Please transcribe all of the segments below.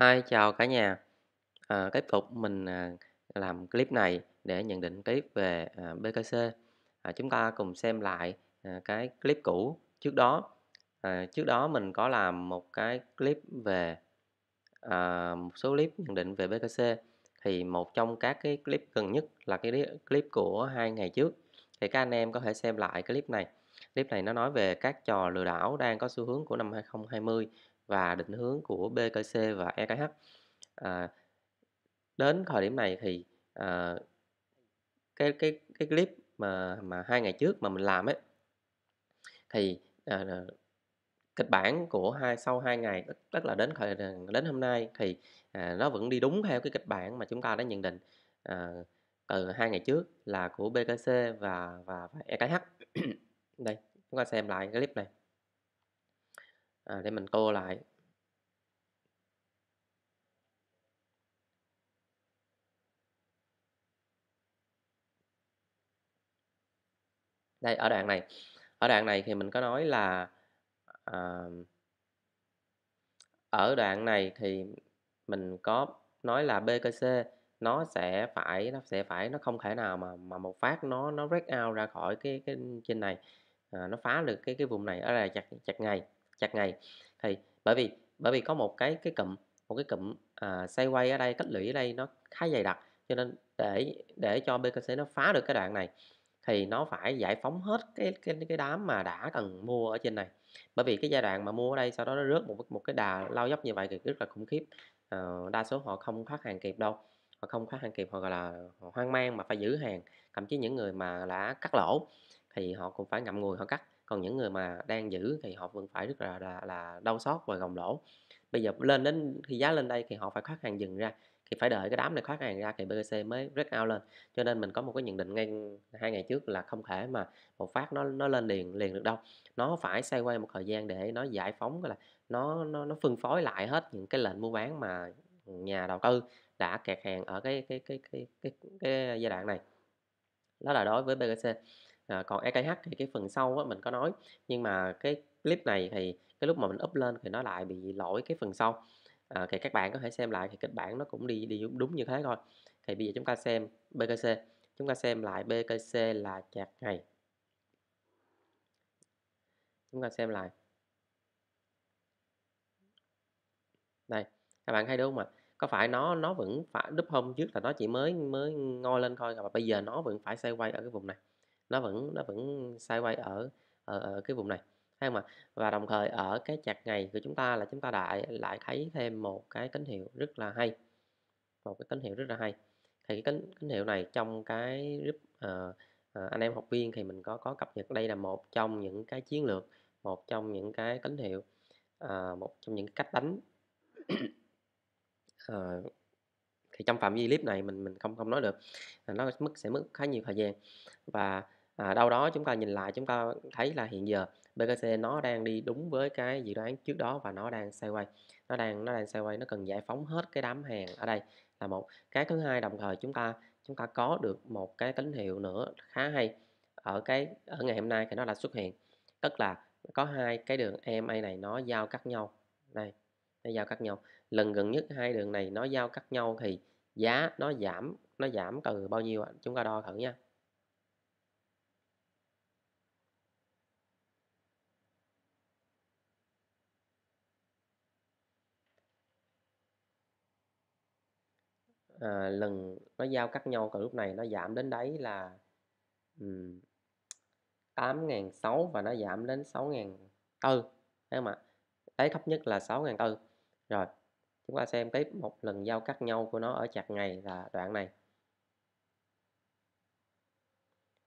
Hi, chào cả nhà. À, ờ, tiếp tục mình à, làm clip này để nhận định tiếp về à, BKC. À, chúng ta cùng xem lại à, cái clip cũ trước đó. À, trước đó mình có làm một cái clip về à, một số clip nhận định về BKC. Thì một trong các cái clip gần nhất là cái clip của hai ngày trước. Thì các anh em có thể xem lại cái clip này. Clip này nó nói về các trò lừa đảo đang có xu hướng của năm 2020 và định hướng của BKC và EKH. À, đến thời điểm này thì à, cái cái cái clip mà mà hai ngày trước mà mình làm ấy thì à, à kịch bản của hai sau hai ngày tức là đến thời đến hôm nay thì à, nó vẫn đi đúng theo cái kịch bản mà chúng ta đã nhận định à, từ hai ngày trước là của BKC và và, và EKH đây chúng ta xem lại cái clip này à, để mình tô lại đây ở đoạn này ở đoạn này thì mình có nói là à, ở đoạn này thì mình có nói là BKC nó sẽ phải nó sẽ phải nó không thể nào mà mà một phát nó nó break out ra khỏi cái cái trên này à, nó phá được cái cái vùng này ở là chặt chặt ngày chặt ngày thì bởi vì bởi vì có một cái cái cụm một cái cụm à, xoay quay ở đây cách lũy ở đây nó khá dày đặc cho nên để để cho BKC nó phá được cái đoạn này thì nó phải giải phóng hết cái cái cái đám mà đã cần mua ở trên này bởi vì cái giai đoạn mà mua ở đây sau đó nó rớt một một cái đà lao dốc như vậy thì rất là khủng khiếp à, đa số họ không thoát hàng kịp đâu họ không thoát hàng kịp hoặc là họ hoang mang mà phải giữ hàng thậm chí những người mà đã cắt lỗ thì họ cũng phải ngậm ngùi họ cắt còn những người mà đang giữ thì họ vẫn phải rất là là, là đau xót và gồng lỗ bây giờ lên đến khi giá lên đây thì họ phải thoát hàng dừng ra thì phải đợi cái đám này thoát hàng ra thì BGC mới break out lên cho nên mình có một cái nhận định ngay hai ngày trước là không thể mà một phát nó nó lên liền liền được đâu nó phải xoay quay một thời gian để nó giải phóng là nó nó nó phân phối lại hết những cái lệnh mua bán mà nhà đầu tư đã kẹt hàng ở cái cái cái cái cái, cái giai đoạn này đó là đối với BGC à, còn EKH thì cái phần sau á, mình có nói nhưng mà cái clip này thì cái lúc mà mình up lên thì nó lại bị lỗi cái phần sau à, thì các bạn có thể xem lại thì kịch bản nó cũng đi đi đúng như thế thôi thì bây giờ chúng ta xem BKC chúng ta xem lại BKC là chạc ngày chúng ta xem lại đây các bạn thấy đúng không ạ có phải nó nó vẫn phải đúp hôm trước là nó chỉ mới mới ngoi lên thôi và bây giờ nó vẫn phải xoay quay ở cái vùng này nó vẫn nó vẫn sideways ở ở, ở cái vùng này hay mà và đồng thời ở cái chặt ngày của chúng ta là chúng ta lại lại thấy thêm một cái tín hiệu rất là hay một cái tín hiệu rất là hay thì cái tín, tín hiệu này trong cái group uh, uh, anh em học viên thì mình có có cập nhật đây là một trong những cái chiến lược một trong những cái tín hiệu uh, một trong những cách đánh uh, thì trong phạm vi clip này mình mình không không nói được nó mất sẽ mất khá nhiều thời gian và à, đâu đó chúng ta nhìn lại chúng ta thấy là hiện giờ BKC nó đang đi đúng với cái dự đoán trước đó và nó đang sideways nó đang nó đang sideways nó cần giải phóng hết cái đám hàng ở đây là một cái thứ hai đồng thời chúng ta chúng ta có được một cái tín hiệu nữa khá hay ở cái ở ngày hôm nay thì nó đã xuất hiện tức là có hai cái đường EMA này nó giao cắt nhau đây nó giao cắt nhau lần gần nhất hai đường này nó giao cắt nhau thì giá nó giảm nó giảm từ bao nhiêu chúng ta đo thử nha à, lần nó giao cắt nhau từ lúc này nó giảm đến đấy là tám ngàn sáu và nó giảm đến 6.400 thấy không ạ đấy thấp nhất là sáu ngàn tư rồi chúng ta xem tiếp một lần giao cắt nhau của nó ở chặt ngày là đoạn này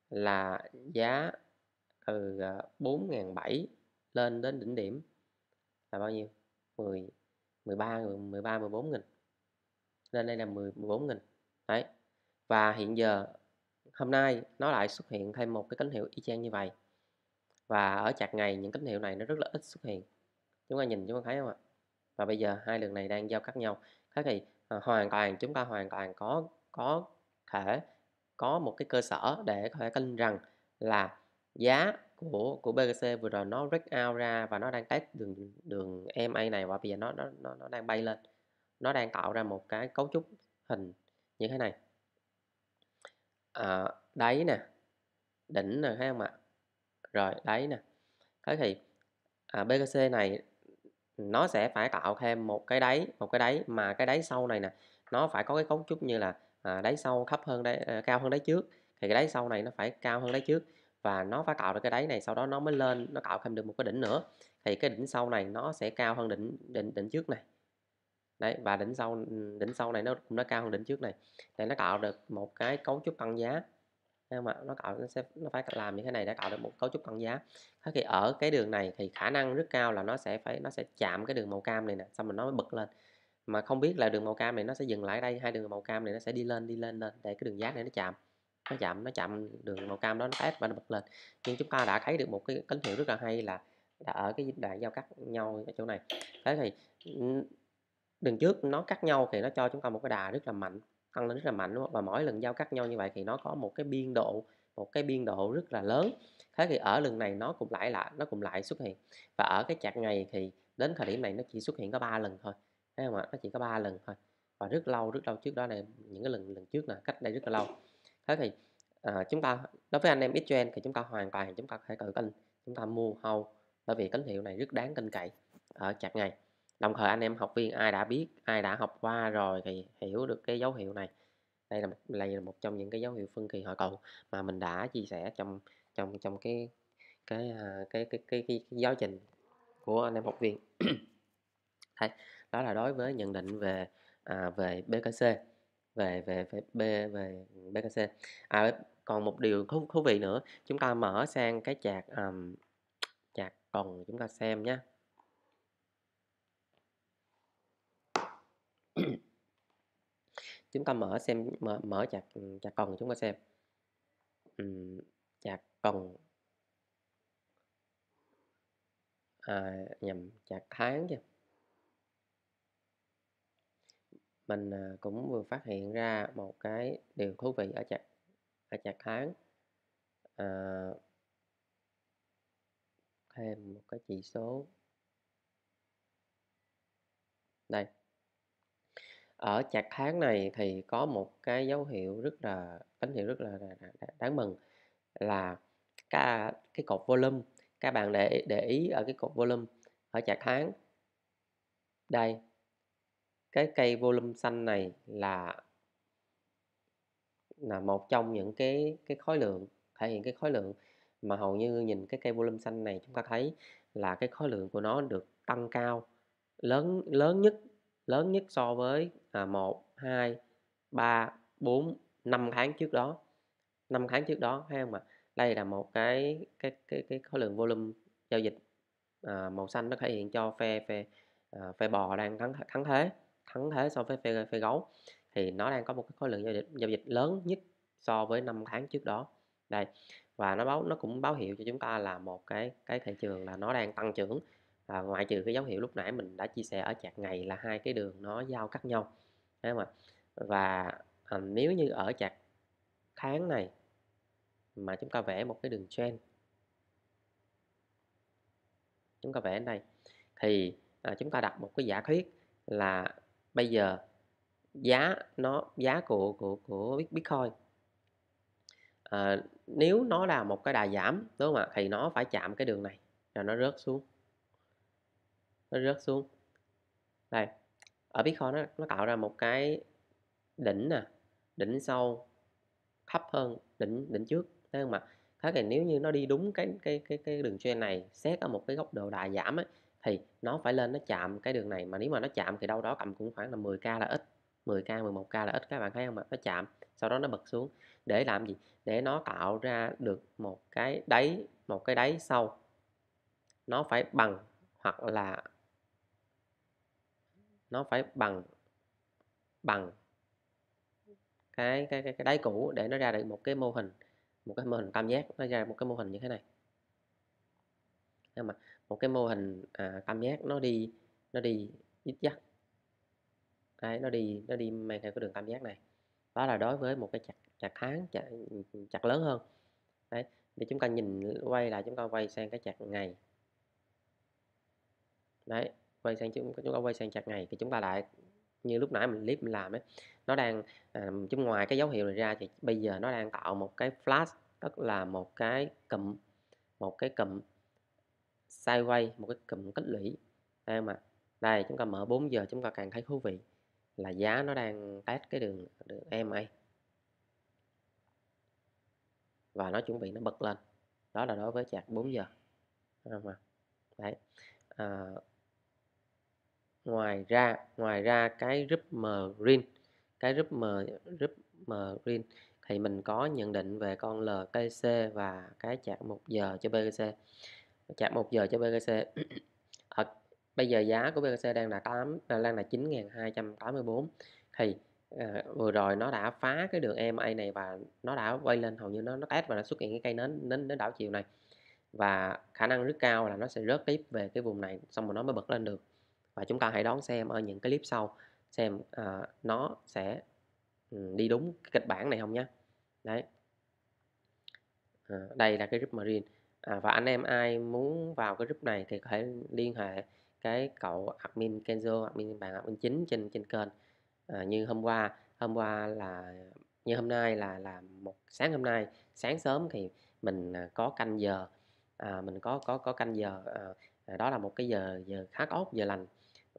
là giá từ ờ, bốn ngàn bảy lên đến đỉnh điểm là bao nhiêu 10 13 13 14 nghìn nên đây là 14 000 đấy và hiện giờ hôm nay nó lại xuất hiện thêm một cái tín hiệu y chang như vậy và ở chặt ngày những tín hiệu này nó rất là ít xuất hiện chúng ta nhìn chúng ta thấy không ạ và bây giờ hai đường này đang giao cắt nhau thế thì à, hoàn toàn chúng ta hoàn toàn có có thể có một cái cơ sở để có thể tin rằng là giá của của BGC vừa rồi nó break out ra và nó đang test đường đường EMA này và bây giờ nó nó nó, nó đang bay lên nó đang tạo ra một cái cấu trúc hình như thế này à, đáy nè đỉnh nè thấy không ạ rồi đáy nè thế thì à, BKC này nó sẽ phải tạo thêm một cái đáy một cái đáy mà cái đáy sau này nè nó phải có cái cấu trúc như là à, đáy sau thấp hơn đáy à, cao hơn đáy trước thì cái đáy sau này nó phải cao hơn đáy trước và nó phải tạo được cái đáy này sau đó nó mới lên nó tạo thêm được một cái đỉnh nữa thì cái đỉnh sau này nó sẽ cao hơn đỉnh đỉnh đỉnh trước này đấy và đỉnh sau đỉnh sau này nó cũng đã cao hơn đỉnh trước này để nó tạo được một cái cấu trúc tăng giá nhưng mà nó tạo nó sẽ nó phải làm như thế này để tạo được một cấu trúc tăng giá thế thì ở cái đường này thì khả năng rất cao là nó sẽ phải nó sẽ chạm cái đường màu cam này nè xong rồi nó mới bật lên mà không biết là đường màu cam này nó sẽ dừng lại đây hai đường màu cam này nó sẽ đi lên đi lên lên để cái đường giá này nó chạm nó chạm nó chạm đường màu cam đó nó ép và nó bật lên nhưng chúng ta đã thấy được một cái tín hiệu rất là hay là đã ở cái đoạn giao cắt nhau ở chỗ này thế thì đường trước nó cắt nhau thì nó cho chúng ta một cái đà rất là mạnh tăng lên rất là mạnh đúng không? và mỗi lần giao cắt nhau như vậy thì nó có một cái biên độ một cái biên độ rất là lớn thế thì ở lần này nó cũng lại lại nó cũng lại xuất hiện và ở cái chặt ngày thì đến thời điểm này nó chỉ xuất hiện có ba lần thôi thấy không ạ nó chỉ có ba lần thôi và rất lâu rất lâu trước đó này những cái lần lần trước là cách đây rất là lâu thế thì à, chúng ta đối với anh em Xgen thì chúng ta hoàn toàn chúng ta có thể tự chúng ta mua hầu bởi vì tín hiệu này rất đáng tin cậy ở chặt ngày đồng thời anh em học viên ai đã biết ai đã học qua rồi thì hiểu được cái dấu hiệu này đây là một đây là một trong những cái dấu hiệu phân kỳ hồi cầu mà mình đã chia sẻ trong trong trong cái cái à, cái cái cái, cái, cái giáo trình của anh em học viên đây đó là đối với nhận định về à, về BKC về về về B về BKC à, còn một điều thú, thú vị nữa chúng ta mở sang cái chạc um, chạc còn chúng ta xem nhé chúng ta mở xem mở, mở chặt ừ, chặt còng chúng ta xem uhm, chặt còng à, nhầm chặt tháng chứ mình à, cũng vừa phát hiện ra một cái điều thú vị ở chặt ở chặt tháng à, thêm một cái chỉ số đây ở chặt tháng này thì có một cái dấu hiệu rất là tín hiệu rất là, đáng mừng là cái cái cột volume các bạn để để ý ở cái cột volume ở chặt tháng đây cái cây volume xanh này là là một trong những cái cái khối lượng thể hiện cái khối lượng mà hầu như nhìn cái cây volume xanh này chúng ta thấy là cái khối lượng của nó được tăng cao lớn lớn nhất lớn nhất so với à, 1 2 3 4 5 tháng trước đó 5 tháng trước đó hay không ạ đây là một cái cái cái cái khối lượng volume giao dịch à, màu xanh nó thể hiện cho phe phe à, phe bò đang thắng thắng thế thắng thế so với phe phe gấu thì nó đang có một cái khối lượng giao dịch giao dịch lớn nhất so với 5 tháng trước đó đây và nó báo nó cũng báo hiệu cho chúng ta là một cái cái thị trường là nó đang tăng trưởng à, ngoại trừ cái dấu hiệu lúc nãy mình đã chia sẻ ở chạc ngày là hai cái đường nó giao cắt nhau Đấy không ạ và à, nếu như ở chặt tháng này mà chúng ta vẽ một cái đường trend chúng ta vẽ ở đây thì à, chúng ta đặt một cái giả thuyết là bây giờ giá nó giá của của của bitcoin à, nếu nó là một cái đà giảm đúng không ạ thì nó phải chạm cái đường này rồi nó rớt xuống nó rớt xuống đây ở Bitcoin nó, nó tạo ra một cái đỉnh nè đỉnh sâu thấp hơn đỉnh đỉnh trước thế không mà thế thì nếu như nó đi đúng cái cái cái cái đường trend này xét ở một cái góc độ đại giảm ấy, thì nó phải lên nó chạm cái đường này mà nếu mà nó chạm thì đâu đó cầm cũng khoảng là 10k là ít 10k 11k là ít các bạn thấy không ạ nó chạm sau đó nó bật xuống để làm gì để nó tạo ra được một cái đáy một cái đáy sâu nó phải bằng hoặc là nó phải bằng bằng cái cái cái, đáy cũ để nó ra được một cái mô hình một cái mô hình tam giác nó ra một cái mô hình như thế này nhưng mà một cái mô hình à, tam giác nó đi nó đi dít dắt đấy nó đi nó đi mang theo cái đường tam giác này đó là đối với một cái chặt chặt tháng chặt, chặt lớn hơn đấy để chúng ta nhìn quay lại chúng ta quay sang cái chặt ngày đấy quay sang chúng chúng ta quay sang chặt ngày thì chúng ta lại như lúc nãy mình clip mình làm ấy nó đang à, chúng ngoài cái dấu hiệu này ra thì bây giờ nó đang tạo một cái flash tức là một cái cụm một cái cụm sideways một cái cụm tích lũy đây mà đây chúng ta mở 4 giờ chúng ta càng thấy thú vị là giá nó đang test cái đường đường EMA và nó chuẩn bị nó bật lên đó là đối với chặt 4 giờ đúng đấy à, ngoài ra ngoài ra cái group green cái group m group green thì mình có nhận định về con LKC và cái chạm 1 giờ cho BGC chạm 1 giờ cho BGC ở bây giờ giá của BGC đang là 8 à, đang là 9.284 thì à, vừa rồi nó đã phá cái đường EMA này và nó đã quay lên hầu như nó nó test và nó xuất hiện cái cây nến nến đến đảo chiều này và khả năng rất cao là nó sẽ rớt tiếp về cái vùng này xong rồi nó mới bật lên được và chúng ta hãy đón xem ở những cái clip sau xem uh, nó sẽ ừ, đi đúng cái kịch bản này không nhé đấy à, đây là cái group marine à, và anh em ai muốn vào cái group này thì có thể liên hệ cái cậu admin Kenzo admin bạn admin chính trên trên kênh à, như hôm qua hôm qua là như hôm nay là là một sáng hôm nay sáng sớm thì mình à, có canh giờ à, mình có có có canh giờ à, đó là một cái giờ giờ khá ốt giờ lành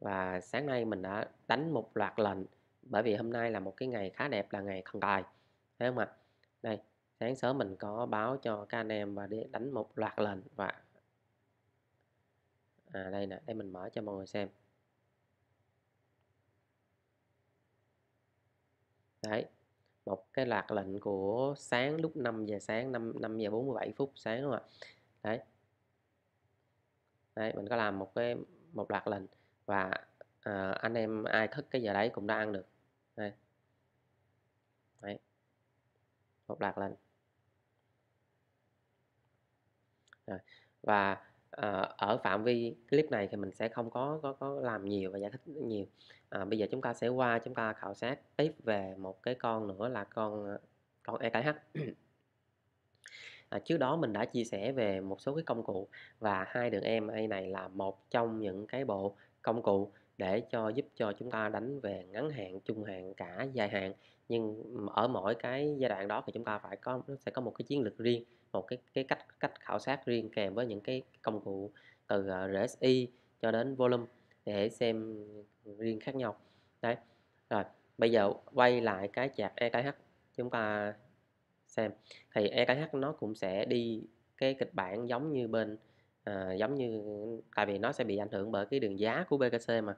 và sáng nay mình đã đánh một loạt lệnh bởi vì hôm nay là một cái ngày khá đẹp là ngày thần tài thấy không ạ đây sáng sớm mình có báo cho các anh em và đi đánh một loạt lệnh và à, đây nè đây mình mở cho mọi người xem đấy một cái loạt lệnh của sáng lúc 5 giờ sáng 5 5 giờ 47 phút sáng đúng không ạ đấy đấy mình có làm một cái một loạt lệnh và à, anh em ai thức cái giờ đấy cũng đã ăn được đây đấy một lạc lên rồi. và à, ở phạm vi clip này thì mình sẽ không có có, có làm nhiều và giải thích nhiều à, bây giờ chúng ta sẽ qua chúng ta khảo sát tiếp về một cái con nữa là con con EKH. à, trước đó mình đã chia sẻ về một số cái công cụ và hai đường EMA này là một trong những cái bộ công cụ để cho giúp cho chúng ta đánh về ngắn hạn, trung hạn cả dài hạn nhưng ở mỗi cái giai đoạn đó thì chúng ta phải có sẽ có một cái chiến lược riêng một cái cái cách cách khảo sát riêng kèm với những cái công cụ từ ờ, RSI cho đến volume để xem riêng khác nhau đấy rồi bây giờ quay lại cái chart e EKH chúng ta xem thì EKH nó cũng sẽ đi cái kịch bản giống như bên à, giống như tại vì nó sẽ bị ảnh hưởng bởi cái đường giá của BKC mà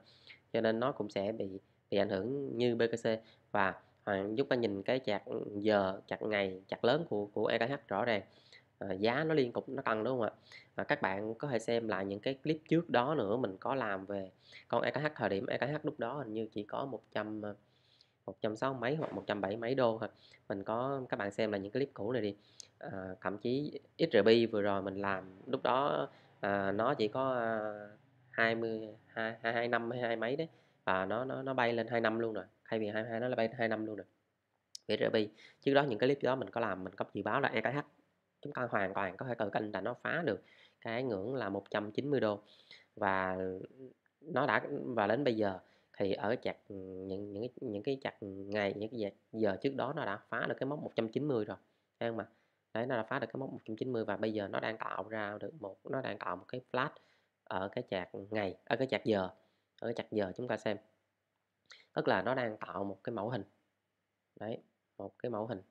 cho nên nó cũng sẽ bị bị ảnh hưởng như BKC và à, ờ, giúp ta nhìn cái chặt giờ chặt ngày chặt lớn của của EKH rõ ràng à, giá nó liên tục nó tăng đúng không ạ à, các bạn có thể xem lại những cái clip trước đó nữa mình có làm về con EKH thời điểm EKH lúc đó hình như chỉ có 100 160 mấy hoặc 170 mấy đô thôi mình có các bạn xem là những clip cũ này đi à, thậm chí XRP vừa rồi mình làm lúc đó à, nó chỉ có à, 20 2, 22 năm hay hai mấy đấy và nó nó nó bay lên 2 năm luôn rồi thay vì 22 nó là bay 2 năm luôn rồi về XRP trước đó những cái clip đó mình có làm mình có dự báo là ETH chúng ta hoàn toàn có thể cờ canh là nó phá được cái ngưỡng là 190 đô và nó đã và đến bây giờ thì ở chặt ừ, những những cái, những cái chặt ngày những cái giờ trước đó nó đã phá được cái mốc 190 rồi em mà đấy nó đã phá được cái mốc 190 và bây giờ nó đang tạo ra được một nó đang tạo một cái flat ở cái chặt ngày ở cái chặt giờ ở cái chạc giờ chúng ta xem tức là nó đang tạo một cái mẫu hình đấy một cái mẫu hình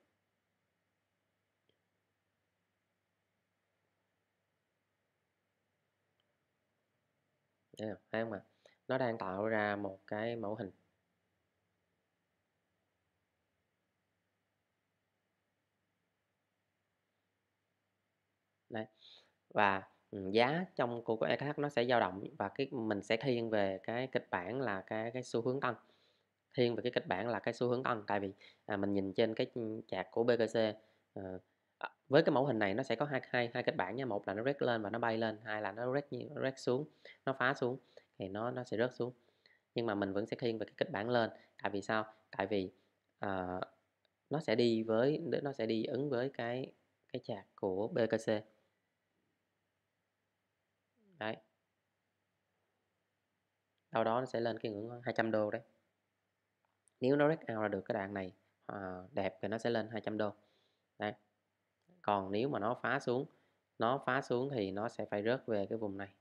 thấy không ạ nó đang tạo ra một cái mẫu hình Đấy. và giá trong của, của ETH nó sẽ dao động và cái mình sẽ thiên về cái kịch bản là cái cái xu hướng tăng thiên về cái kịch bản là cái xu hướng tăng tại vì à, mình nhìn trên cái chạc của BTC ờ, à, với cái mẫu hình này nó sẽ có hai hai hai kịch bản nha một là nó rét lên và nó bay lên hai là nó rét nó xuống nó phá xuống thì nó nó sẽ rớt xuống nhưng mà mình vẫn sẽ khiêng về cái kịch bản lên tại vì sao tại vì uh, nó sẽ đi với nó sẽ đi ứng với cái cái chạc của BKC đấy đâu đó nó sẽ lên cái ngưỡng 200 đô đấy nếu nó break out ra được cái đoạn này uh, đẹp thì nó sẽ lên 200 đô đấy còn nếu mà nó phá xuống nó phá xuống thì nó sẽ phải rớt về cái vùng này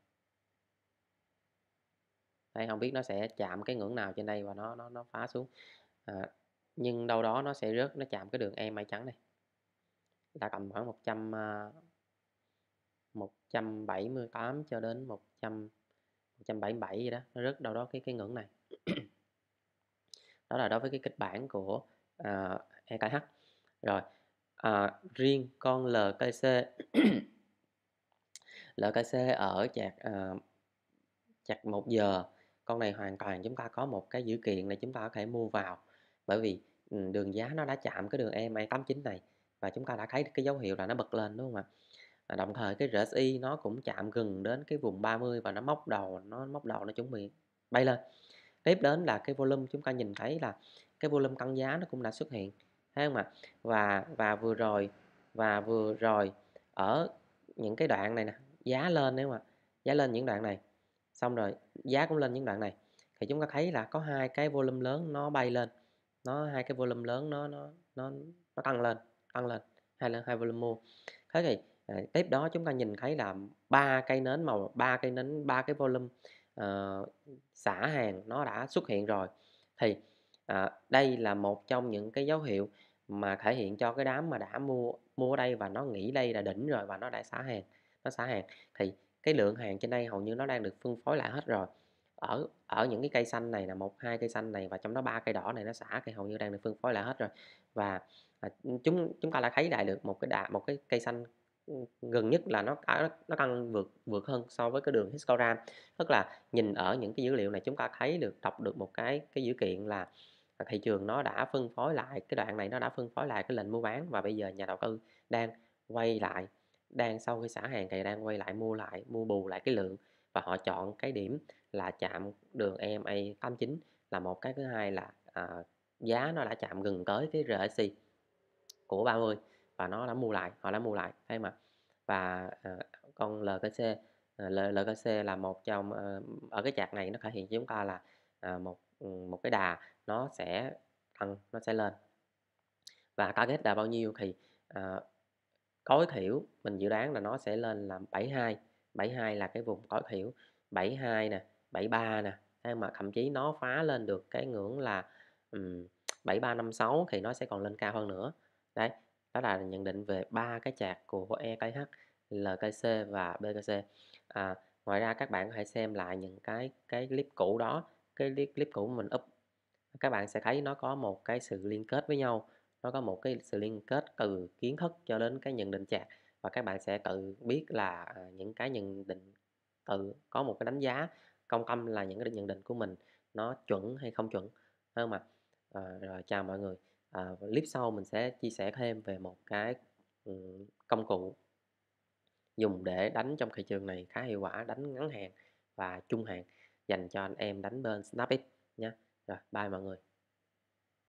đây không biết nó sẽ chạm cái ngưỡng nào trên đây và nó nó nó phá xuống à, nhưng đâu đó nó sẽ rớt nó chạm cái đường em mây trắng này là tầm khoảng 100 178 à, cho đến 100 177 gì đó nó rớt đâu đó cái cái ngưỡng này đó là đối với cái kịch bản của uh, à, e EKH rồi uh, riêng con LKC LKC ở chạc uh, chạc 1 giờ con này hoàn toàn chúng ta có một cái dữ kiện để chúng ta có thể mua vào bởi vì ừ, đường giá nó đã chạm cái đường EMA 89 này và chúng ta đã thấy cái dấu hiệu là nó bật lên đúng không ạ đồng thời cái RSI nó cũng chạm gần đến cái vùng 30 và nó móc đầu nó móc đầu nó chuẩn bị bay lên tiếp đến là cái volume chúng ta nhìn thấy là cái volume tăng giá nó cũng đã xuất hiện thấy không ạ và và vừa rồi và vừa rồi ở những cái đoạn này nè giá lên đấy ạ giá lên những đoạn này xong rồi giá cũng lên những đoạn này thì chúng ta thấy là có hai cái volume lớn nó bay lên nó hai cái volume lớn nó nó nó nó tăng lên tăng lên hai lần hai volume mua thế thì à, tiếp đó chúng ta nhìn thấy là ba cây nến màu ba cây nến ba cái volume uh, xả hàng nó đã xuất hiện rồi thì à, đây là một trong những cái dấu hiệu mà thể hiện cho cái đám mà đã mua mua ở đây và nó nghĩ đây là đỉnh rồi và nó đã xả hàng nó xả hàng thì cái lượng hàng trên đây hầu như nó đang được phân phối lại hết rồi ở ở những cái cây xanh này là một hai cây xanh này và trong đó ba cây đỏ này nó xả thì hầu như đang được phân phối lại hết rồi và à, chúng chúng ta đã thấy lại được một cái đà một cái cây xanh gần nhất là nó nó tăng vượt vượt hơn so với cái đường histogram tức là nhìn ở những cái dữ liệu này chúng ta thấy được đọc được một cái cái dữ kiện là thị trường nó đã phân phối lại cái đoạn này nó đã phân phối lại cái lệnh mua bán và bây giờ nhà đầu tư đang quay lại đang sau khi xả hàng thì đang quay lại mua lại mua bù lại cái lượng và họ chọn cái điểm là chạm đường EMA 89 là một cái thứ hai là à, giá nó đã chạm gần tới cái RSI của 30 và nó đã mua lại họ đã mua lại thấy mà và à, con LKC à, ờ, LKC là một trong ờ, ở cái chạc này nó thể hiện cho chúng ta là à, một ừ, một cái đà nó sẽ tăng nó sẽ lên và target là bao nhiêu thì tối thiểu mình dự đoán là nó sẽ lên là 72 72 là cái vùng tối thiểu 72 nè 73 nè hay mà thậm chí nó phá lên được cái ngưỡng là um, 7356 thì nó sẽ còn lên cao hơn nữa đấy đó là nhận định về ba cái chạc của EKH LKC và BKC à, ngoài ra các bạn có thể xem lại những cái cái clip cũ đó cái clip, clip cũ mình up các bạn sẽ thấy nó có một cái sự liên kết với nhau nó có một cái sự liên kết từ kiến thức cho đến cái nhận định chạc và các bạn sẽ tự biết là à, những cái nhận định tự có một cái đánh giá công tâm là những cái nhận định của mình nó chuẩn hay không chuẩn phải mà à, rồi chào mọi người à, clip sau mình sẽ chia sẻ thêm về một cái ừ, công cụ dùng để đánh trong thị trường này khá hiệu quả đánh ngắn hạn và trung hạn dành cho anh em đánh bên Snapit nhé rồi bye mọi người